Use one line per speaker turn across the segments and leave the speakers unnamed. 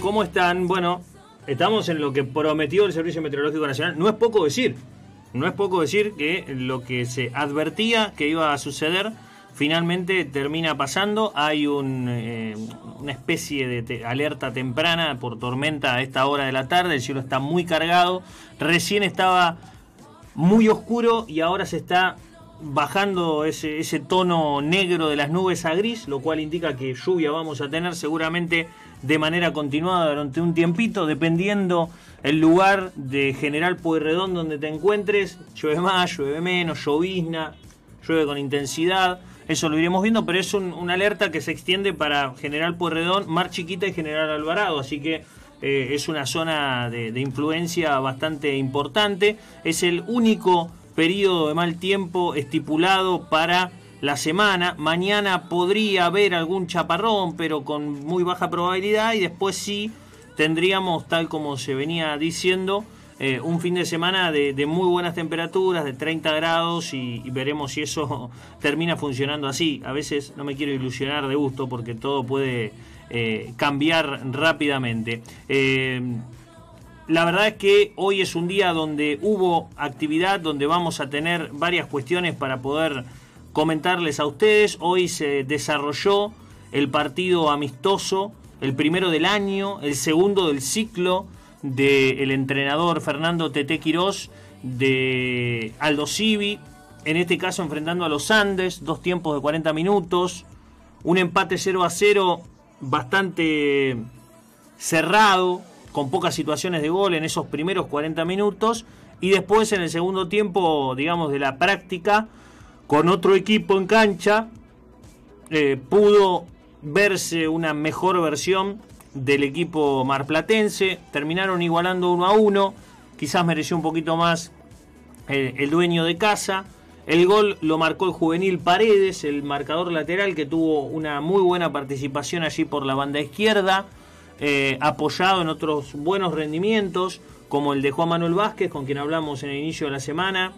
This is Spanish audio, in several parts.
¿cómo están? Bueno, estamos en lo que prometió el Servicio Meteorológico Nacional. No es poco decir, no es poco decir que lo que se advertía que iba a suceder finalmente termina pasando. Hay eh, una especie de alerta temprana por tormenta a esta hora de la tarde. El cielo está muy cargado. Recién estaba muy oscuro y ahora se está bajando ese tono negro de las nubes a gris, lo cual indica que lluvia vamos a tener seguramente de manera continuada durante un tiempito, dependiendo el lugar de General Pueyrredón donde te encuentres. Llueve más, llueve menos, llovizna, llueve con intensidad. Eso lo iremos viendo, pero es una alerta que se extiende para General Pueyrredón, Mar Chiquita y General Alvarado. Así que eh, es una zona de, de influencia bastante importante. Es el único periodo de mal tiempo estipulado para la semana. Mañana podría haber algún chaparrón, pero con muy baja probabilidad. Y después sí tendríamos, tal como se venía diciendo, eh, un fin de semana de, muy buenas temperaturas, de 30 grados, y, veremos si eso termina funcionando así. A veces no me quiero ilusionar de gusto porque todo puede eh, cambiar rápidamente. Eh, la verdad es que hoy es un día donde hubo actividad, donde vamos a tener varias cuestiones para poder comentarles a ustedes, hoy se desarrolló el partido amistoso, el primero del año, el segundo del ciclo del entrenador Fernando Tete Quirós de Aldo Civi, en este caso enfrentando a los Andes, dos tiempos de 40 minutos, un empate 0 a 0 bastante cerrado, con pocas situaciones de gol en esos primeros 40 minutos, y después en el segundo tiempo, digamos, de la práctica, con otro equipo en cancha, eh, pudo verse una mejor versión del equipo marplatense. Terminaron igualando uno a uno. Quizás mereció un poquito más eh, el, dueño de casa. El gol lo marcó el juvenil Paredes, el marcador lateral que tuvo una muy buena participación allí por la banda izquierda, eh, apoyado en otros buenos rendimientos, como el de Juan Manuel Vázquez, con quien hablamos en el inicio de la semana,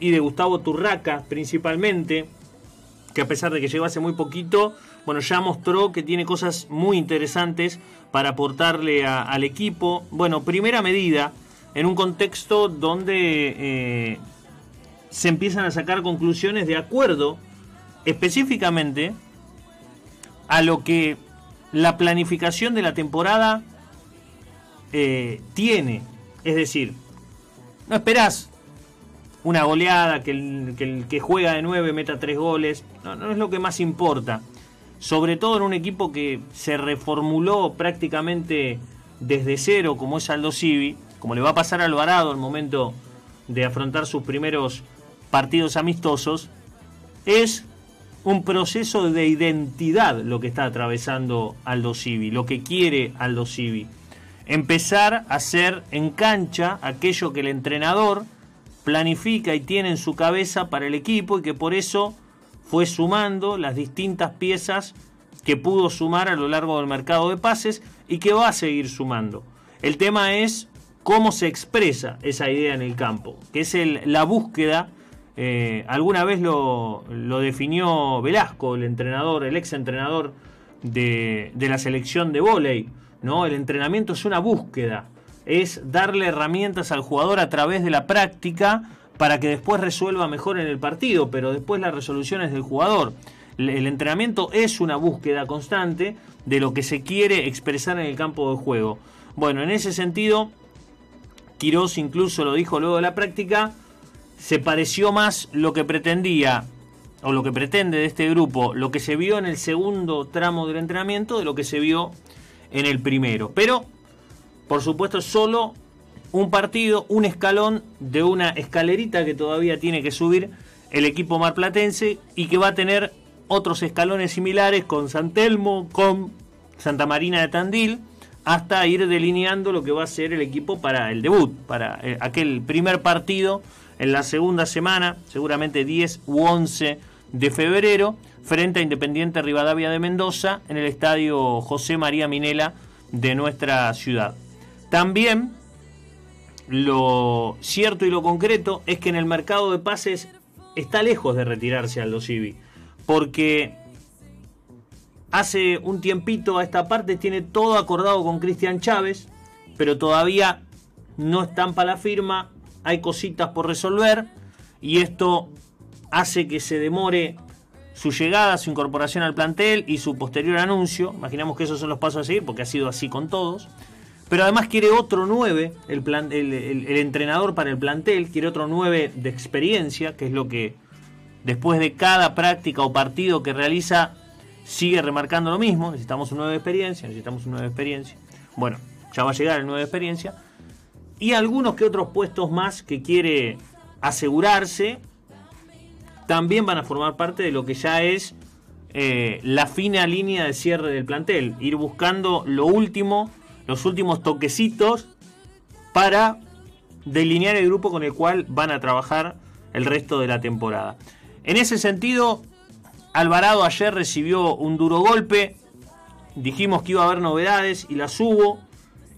y de Gustavo Turraca principalmente, que a pesar de que llegó hace muy poquito, bueno, ya mostró que tiene cosas muy interesantes para aportarle al equipo. Bueno, primera medida, en un contexto donde eh, se empiezan a sacar conclusiones de acuerdo específicamente a lo que la planificación de la temporada eh, tiene. Es decir, no esperás una goleada, que el, que juega de nueve meta tres goles. No, no es lo que más importa. Sobre todo en un equipo que se reformuló prácticamente desde cero, como es Aldo Civi, como le va a pasar a Alvarado al momento de afrontar sus primeros partidos amistosos, es un proceso de identidad lo que está atravesando Aldo Civi, lo que quiere Aldo Civi. Empezar a hacer en cancha aquello que el entrenador planifica y tiene en su cabeza para el equipo y que por eso fue sumando las distintas piezas que pudo sumar a lo largo del mercado de pases y que va a seguir sumando. El tema es cómo se expresa esa idea en el campo, que es la búsqueda, eh, alguna vez lo, definió Velasco, el entrenador, el ex entrenador de, de la selección de voleibol ¿no? el entrenamiento es una búsqueda, es darle herramientas al jugador a través de la práctica para que después resuelva mejor en el partido, pero después la resolución es del jugador. El entrenamiento es una búsqueda constante de lo que se quiere expresar en el campo de juego. Bueno, en ese sentido, Quiroz incluso lo dijo luego de la práctica, se pareció más lo que pretendía o lo que pretende de este grupo, lo que se vio en el segundo tramo del entrenamiento de lo que se vio en el primero. Pero por supuesto, solo un partido, un escalón de una escalerita que todavía tiene que subir el equipo marplatense y que va a tener otros escalones similares con San Telmo, con Santa Marina de Tandil, hasta ir delineando lo que va a ser el equipo para el debut, para eh, aquel primer partido en la segunda semana, seguramente 10 u 11 de febrero, frente a Independiente Rivadavia de Mendoza en el estadio José María Minela de nuestra ciudad. También lo cierto y lo concreto es que en el mercado de pases está lejos de retirarse al Civi, porque hace un tiempito a esta parte tiene todo acordado con Cristian Chávez, pero todavía no estampa para la firma, hay cositas por resolver y esto hace que se demore su llegada, su incorporación al plantel y su posterior anuncio. Imaginamos que esos son los pasos a seguir porque ha sido así con todos. Pero además quiere otro 9, el, plan, el, entrenador para el plantel, quiere otro 9 de experiencia, que es lo que después de cada práctica o partido que realiza sigue remarcando lo mismo. Necesitamos un 9 de experiencia, necesitamos un 9 de experiencia. Bueno, ya va a llegar el 9 de experiencia. Y algunos que otros puestos más que quiere asegurarse también van a formar parte de lo que ya es eh, la fina línea de cierre del plantel. Ir buscando lo último los últimos toquecitos para delinear el grupo con el cual van a trabajar el resto de la temporada. En ese sentido, Alvarado ayer recibió un duro golpe, dijimos que iba a haber novedades y las hubo,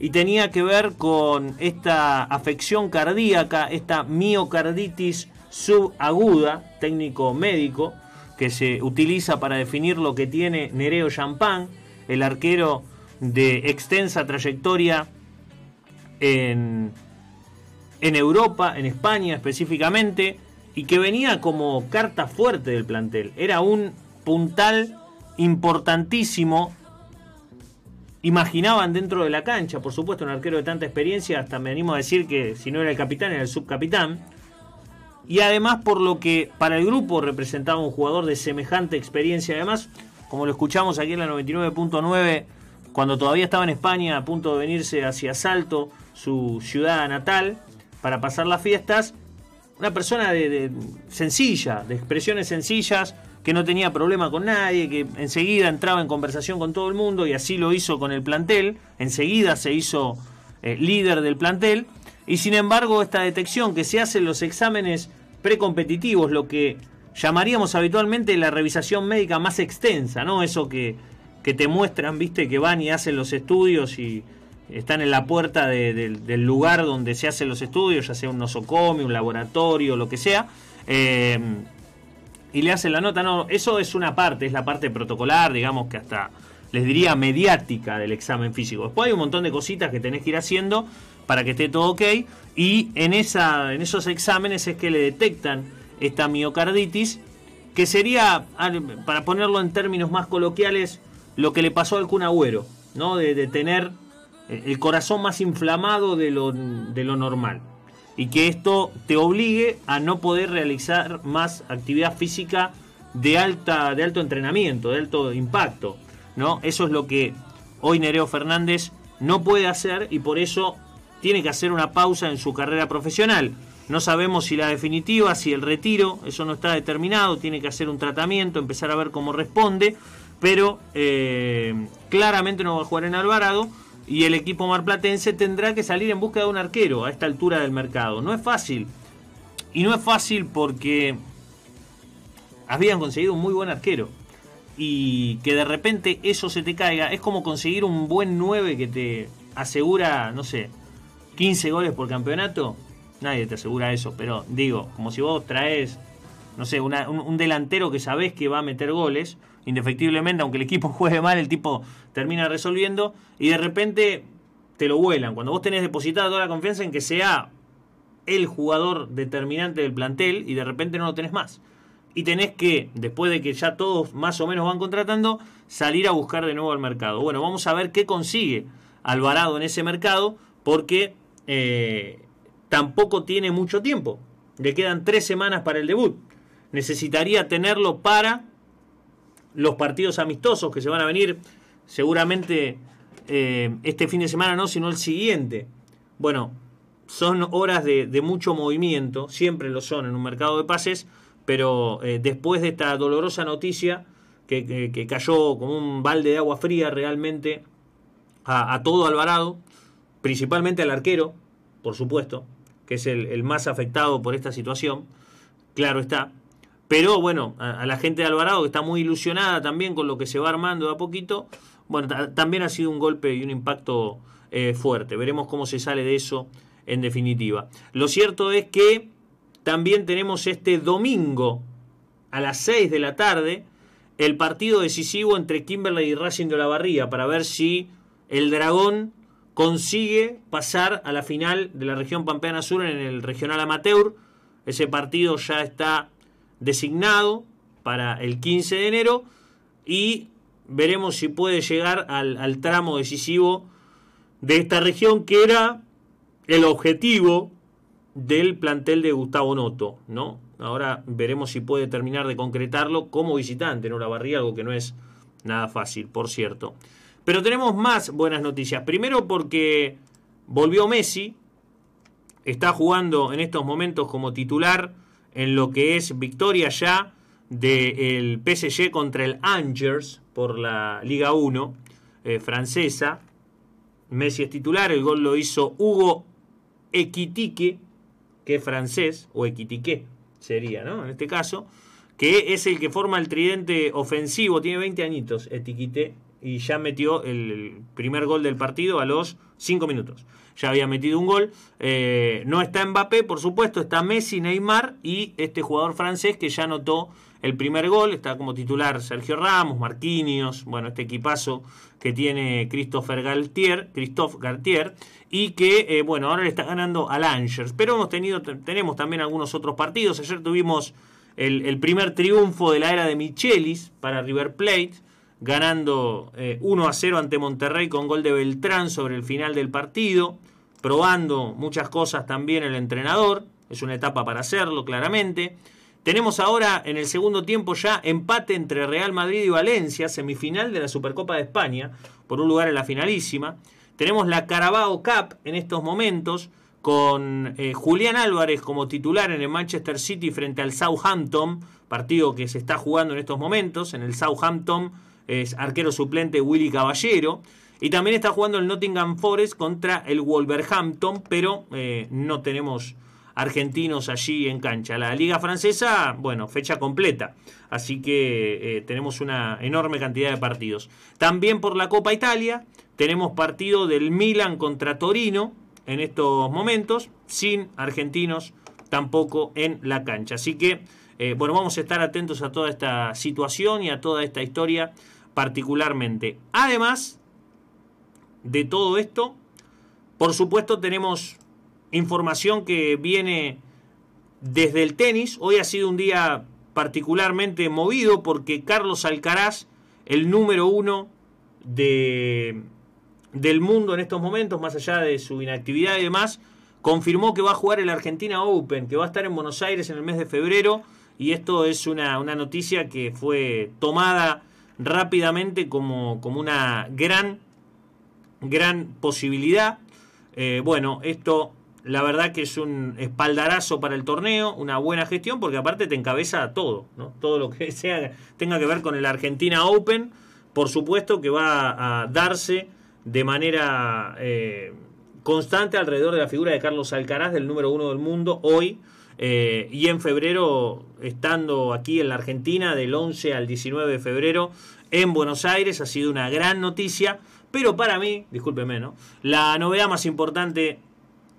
y tenía que ver con esta afección cardíaca, esta miocarditis subaguda, técnico médico, que se utiliza para definir lo que tiene Nereo Champán, el arquero de extensa trayectoria en, Europa, en España específicamente, y que venía como carta fuerte del plantel. Era un puntal importantísimo. Imaginaban dentro de la cancha, por supuesto, un arquero de tanta experiencia, hasta me animo a decir que si no era el capitán, era el subcapitán. Y además por lo que para el grupo representaba un jugador de semejante experiencia, además, como lo escuchamos aquí en la 99.9 cuando todavía estaba en España a punto de venirse hacia Salto, su ciudad natal, para pasar las fiestas, una persona de, sencilla, de expresiones sencillas, que no tenía problema con nadie, que enseguida entraba en conversación con todo el mundo y así lo hizo con el plantel, enseguida se hizo eh, líder del plantel y sin embargo esta detección que se hace en los exámenes precompetitivos, lo que llamaríamos habitualmente la revisación médica más extensa, ¿no? Eso que que te muestran, viste, que van y hacen los estudios y están en la puerta del lugar donde se hacen los estudios, ya sea un nosocomio, un laboratorio, lo que sea. Eh, y le hacen la nota, no, eso es una parte, es la parte protocolar, digamos que hasta les diría mediática del examen físico. Después hay un montón de cositas que tenés que ir haciendo para que esté todo ok. Y en, esa, en esos exámenes es que le detectan esta miocarditis, que sería, para ponerlo en términos más coloquiales, lo que le pasó al Kun Agüero, ¿no? De, tener el corazón más inflamado de lo, normal. Y que esto te obligue a no poder realizar más actividad física de, alta, de alto entrenamiento, de alto impacto. ¿no? Eso es lo que hoy Nereo Fernández no puede hacer y por eso tiene que hacer una pausa en su carrera profesional. No sabemos si la definitiva, si el retiro, eso no está determinado, tiene que hacer un tratamiento, empezar a ver cómo responde, pero eh, claramente no va a jugar en Alvarado y el equipo marplatense tendrá que salir en busca de un arquero a esta altura del mercado. No es fácil. Y no es fácil porque habían conseguido un muy buen arquero. Y que de repente eso se te caiga. Es como conseguir un buen 9 que te asegura, no sé, 15 goles por campeonato. Nadie te asegura eso. Pero digo, como si vos traes no sé, un, delantero que sabés que va a meter goles, indefectiblemente, aunque el equipo juegue mal, el tipo termina resolviendo, y de repente te lo vuelan. Cuando vos tenés depositada toda la confianza en que sea el jugador determinante del plantel, y de repente no lo tenés más. Y tenés que, después de que ya todos más o menos van contratando, salir a buscar de nuevo al mercado. Bueno, vamos a ver qué consigue Alvarado en ese mercado, porque eh, tampoco tiene mucho tiempo. Le quedan tres semanas para el debut necesitaría tenerlo para los partidos amistosos que se van a venir seguramente eh, este fin de semana, no, sino el siguiente. Bueno, son horas de, mucho movimiento, siempre lo son en un mercado de pases, pero eh, después de esta dolorosa noticia que, cayó como un balde de agua fría realmente a, todo Alvarado, principalmente al arquero, por supuesto, que es el más afectado por esta situación, claro está, pero bueno, a, la gente de Alvarado, que está muy ilusionada también con lo que se va armando a poquito, bueno, también ha sido un golpe y un impacto eh, fuerte. Veremos cómo se sale de eso en definitiva. Lo cierto es que también tenemos este domingo a las 6 de la tarde el partido decisivo entre Kimberley y Racing de Olavarría para ver si el Dragón consigue pasar a la final de la región Pampeana Sur en el regional amateur. Ese partido ya está designado para el 15 de enero y veremos si puede llegar al, tramo decisivo de esta región que era el objetivo del plantel de Gustavo Noto, ¿no? Ahora veremos si puede terminar de concretarlo como visitante en Urabarría, algo que no es nada fácil, por cierto. Pero tenemos más buenas noticias. Primero porque volvió Messi, está jugando en estos momentos como titular en lo que es victoria ya del PSG contra el Angers por la Liga 1 eh, francesa. Messi es titular, el gol lo hizo Hugo Equitique, que es francés, o Equitique sería, ¿no? En este caso, que es el que forma el tridente ofensivo, tiene 20 añitos, Etiquite, y ya metió el primer gol del partido a los 5 minutos ya había metido un gol. Eh, no está Mbappé, por supuesto, está Messi, Neymar y este jugador francés que ya anotó el primer gol. Está como titular Sergio Ramos, Marquinhos, bueno, este equipazo que tiene Christopher Galtier, Christophe Galtier, y que, eh, bueno, ahora le está ganando a Langers. Pero hemos tenido, tenemos también algunos otros partidos. Ayer tuvimos el, el primer triunfo de la era de Michelis para River Plate ganando 1 eh, a 0 ante Monterrey con gol de Beltrán sobre el final del partido, probando muchas cosas también el entrenador, es una etapa para hacerlo claramente. Tenemos ahora en el segundo tiempo ya empate entre Real Madrid y Valencia, semifinal de la Supercopa de España, por un lugar en la finalísima. Tenemos la Carabao Cup en estos momentos, con eh, Julián Álvarez como titular en el Manchester City frente al Southampton, partido que se está jugando en estos momentos. En el Southampton es arquero suplente Willy Caballero. Y también está jugando el Nottingham Forest contra el Wolverhampton, pero eh, no tenemos argentinos allí en cancha. La liga francesa, bueno, fecha completa. Así que eh, tenemos una enorme cantidad de partidos. También por la Copa Italia tenemos partido del Milan contra Torino en estos momentos, sin argentinos tampoco en la cancha. Así que, eh, bueno, vamos a estar atentos a toda esta situación y a toda esta historia particularmente. Además de todo esto, por supuesto tenemos información que viene desde el tenis. Hoy ha sido un día particularmente movido porque Carlos Alcaraz, el número uno de, del mundo en estos momentos, más allá de su inactividad y demás, confirmó que va a jugar el Argentina Open, que va a estar en Buenos Aires en el mes de febrero. Y esto es una, una noticia que fue tomada rápidamente como, como una gran, gran posibilidad. Eh, bueno, esto la verdad que es un espaldarazo para el torneo, una buena gestión, porque aparte te encabeza todo, ¿no? todo lo que sea, tenga que ver con el Argentina Open, por supuesto que va a darse de manera eh, constante alrededor de la figura de Carlos Alcaraz, del número uno del mundo, hoy eh, y en febrero, estando aquí en la Argentina, del 11 al 19 de febrero, en Buenos Aires, ha sido una gran noticia. Pero para mí, discúlpeme, ¿no? La novedad más importante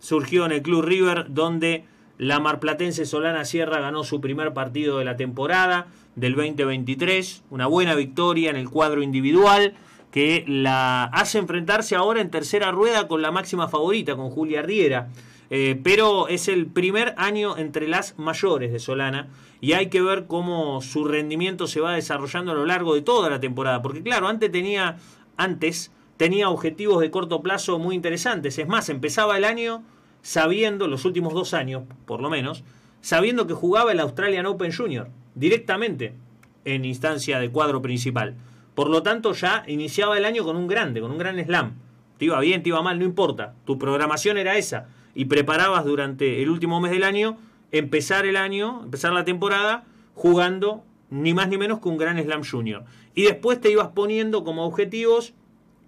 surgió en el Club River, donde la marplatense Solana Sierra ganó su primer partido de la temporada del 2023. Una buena victoria en el cuadro individual que la hace enfrentarse ahora en tercera rueda con la máxima favorita, con Julia Riera. Eh, pero es el primer año entre las mayores de Solana y hay que ver cómo su rendimiento se va desarrollando a lo largo de toda la temporada. Porque claro, antes tenía, antes tenía objetivos de corto plazo muy interesantes. Es más, empezaba el año sabiendo, los últimos dos años por lo menos, sabiendo que jugaba el Australian Open Junior directamente en instancia de cuadro principal. Por lo tanto, ya iniciaba el año con un grande, con un gran slam. Te iba bien, te iba mal, no importa. Tu programación era esa y preparabas durante el último mes del año empezar el año, empezar la temporada jugando ni más ni menos que un Gran Slam Junior. Y después te ibas poniendo como objetivos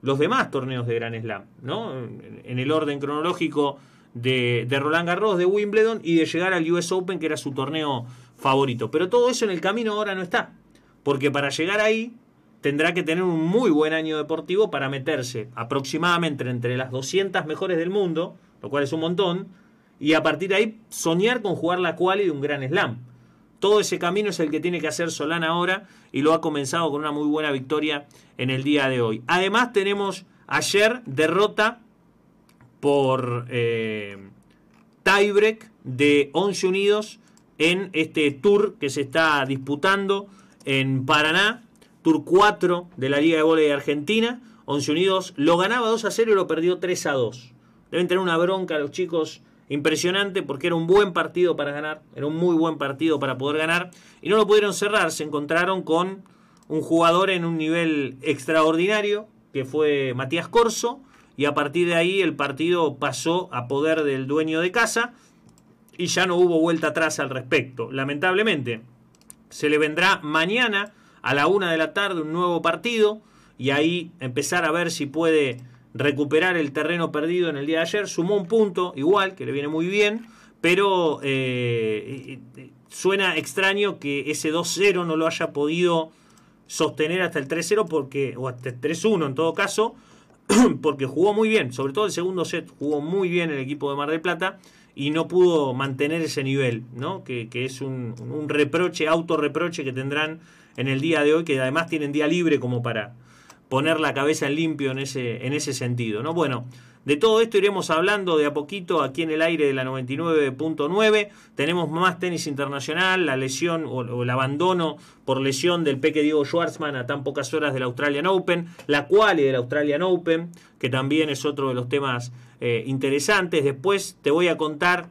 los demás torneos de Gran Slam, ¿no? En el orden cronológico de, de, Roland Garros, de Wimbledon y de llegar al US Open, que era su torneo favorito. Pero todo eso en el camino ahora no está, porque para llegar ahí tendrá que tener un muy buen año deportivo para meterse aproximadamente entre las 200 mejores del mundo, lo cual es un montón, y a partir de ahí soñar con jugar la y de un gran slam. Todo ese camino es el que tiene que hacer Solana ahora y lo ha comenzado con una muy buena victoria en el día de hoy. Además tenemos ayer derrota por eh, de 11 Unidos en este tour que se está disputando en Paraná, Tour 4 de la Liga de Volei de Argentina. 11 Unidos lo ganaba 2 a 0 y lo perdió 3 a 2. Deben tener una bronca los chicos impresionante porque era un buen partido para ganar, era un muy buen partido para poder ganar y no lo pudieron cerrar, se encontraron con un jugador en un nivel extraordinario que fue Matías Corso y a partir de ahí el partido pasó a poder del dueño de casa y ya no hubo vuelta atrás al respecto, lamentablemente. Se le vendrá mañana a la una de la tarde un nuevo partido y ahí empezar a ver si puede recuperar el terreno perdido en el día de ayer. Sumó un punto, igual, que le viene muy bien, pero eh, suena extraño que ese 2-0 no lo haya podido sostener hasta el 3-0 porque o hasta el 3-1 en todo caso porque jugó muy bien, sobre todo el segundo set jugó muy bien el equipo de Mar del Plata y no pudo mantener ese nivel, ¿no? que, es un, un reproche, autorreproche que tendrán en el día de hoy, que además tienen día libre como para, poner la cabeza en limpio en ese, en ese sentido. ¿no? Bueno, de todo esto iremos hablando de a poquito aquí en el aire de la 99.9. Tenemos más tenis internacional, la lesión o, el abandono por lesión del peque Diego Schwartzman a tan pocas horas del Australian Open, la cual y del Australian Open, que también es otro de los temas eh, interesantes. Después te voy a contar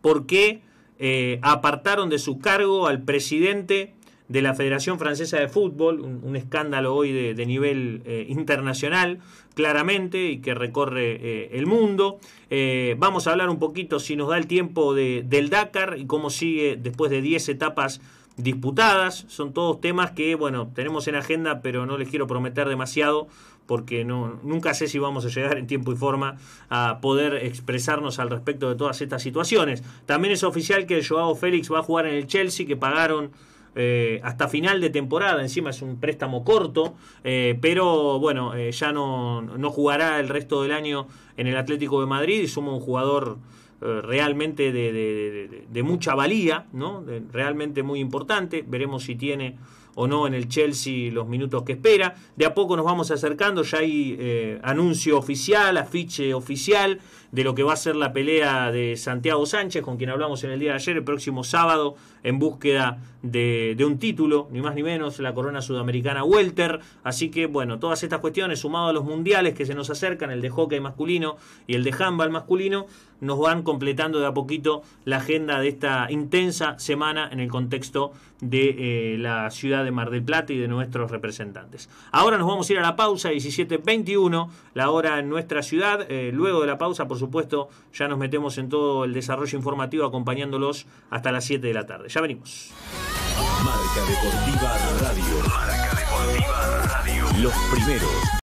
por qué eh, apartaron de su cargo al presidente de la Federación Francesa de Fútbol, un, escándalo hoy de, nivel eh, internacional, claramente, y que recorre eh, el mundo. Eh, vamos a hablar un poquito, si nos da el tiempo, de, del Dakar y cómo sigue después de 10 etapas disputadas. Son todos temas que, bueno, tenemos en agenda, pero no les quiero prometer demasiado porque no, nunca sé si vamos a llegar en tiempo y forma a poder expresarnos al respecto de todas estas situaciones. También es oficial que Joao Félix va a jugar en el Chelsea, que pagaron eh, hasta final de temporada, encima es un préstamo corto, eh, pero bueno, eh, ya no, no jugará el resto del año en el Atlético de Madrid y somos un jugador realmente de, de, mucha valía, ¿no? realmente muy importante. Veremos si tiene o no en el Chelsea los minutos que espera. De a poco nos vamos acercando, ya hay anuncio oficial, afiche oficial, de lo que va a ser la pelea de Santiago Sánchez, con quien hablamos en el día de ayer, el próximo sábado, en búsqueda de, un título, ni más ni menos, la corona sudamericana Welter. Así que, bueno, todas estas cuestiones, sumado a los mundiales que se nos acercan, el de hockey masculino y el de handball masculino, nos van completando de a poquito la agenda de esta intensa semana en el contexto de eh, la ciudad de Mar del Plata y de nuestros representantes. Ahora nos vamos a ir a la pausa, 17.21, la hora en nuestra ciudad. Eh, luego de la pausa, por supuesto, supuesto, ya nos metemos en todo el desarrollo informativo acompañándolos hasta las 7 de la tarde. Ya venimos. Marca Deportiva Radio. Los primeros.